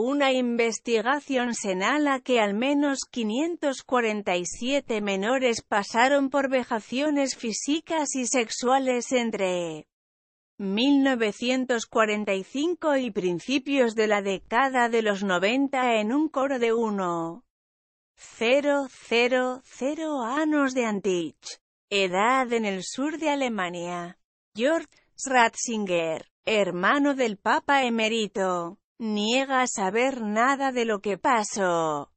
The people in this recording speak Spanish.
Una investigación señala que al menos 547 menores pasaron por vejaciones físicas y sexuales entre 1945 y principios de la década de los 90 en un coro de 1.000 años de Antich, edad en el sur de Alemania. Georg Schratzinger, hermano del Papa Emerito niega saber nada de lo que pasó.